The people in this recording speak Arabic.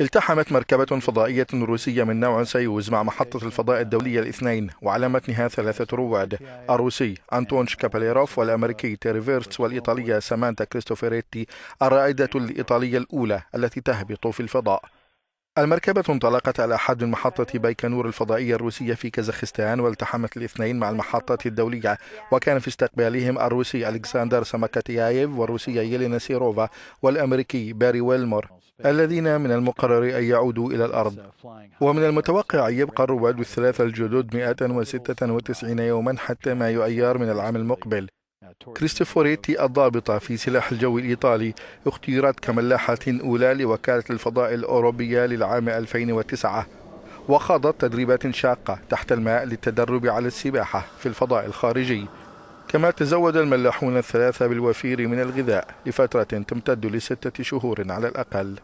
التحمت مركبة فضائية روسية من نوع سيوز مع محطة الفضاء الدولية الاثنين وعلى متنها ثلاثة رواد الروسي أنتون كاباليروف والأمريكي تيري فيرتس والإيطالية سامانتا كريستوفيريتي الرائدة الإيطالية الأولى التي تهبط في الفضاء المركبة انطلقت على حد محطة بايكنور الفضائية الروسية في كازاخستان والتحمت الاثنين مع المحطة الدولية وكان في استقبالهم الروسي ألكسندر سماكاتيايف والروسية يلينا سيروفا والأمريكي باري ويلمور الذين من المقرر أن يعودوا إلى الأرض ومن المتوقع أن يبقى الرواد الثلاثة الجدد 196 يوما حتى ما يؤير من العام المقبل كريستوفوريتي الضابطة في سلاح الجو الإيطالي اختيرت كملاحة أولى لوكالة الفضاء الأوروبية للعام 2009 وخاضت تدريبات شاقة تحت الماء للتدرب على السباحة في الفضاء الخارجي كما تزود الملاحون الثلاثة بالوفير من الغذاء لفترة تمتد لستة شهور على الأقل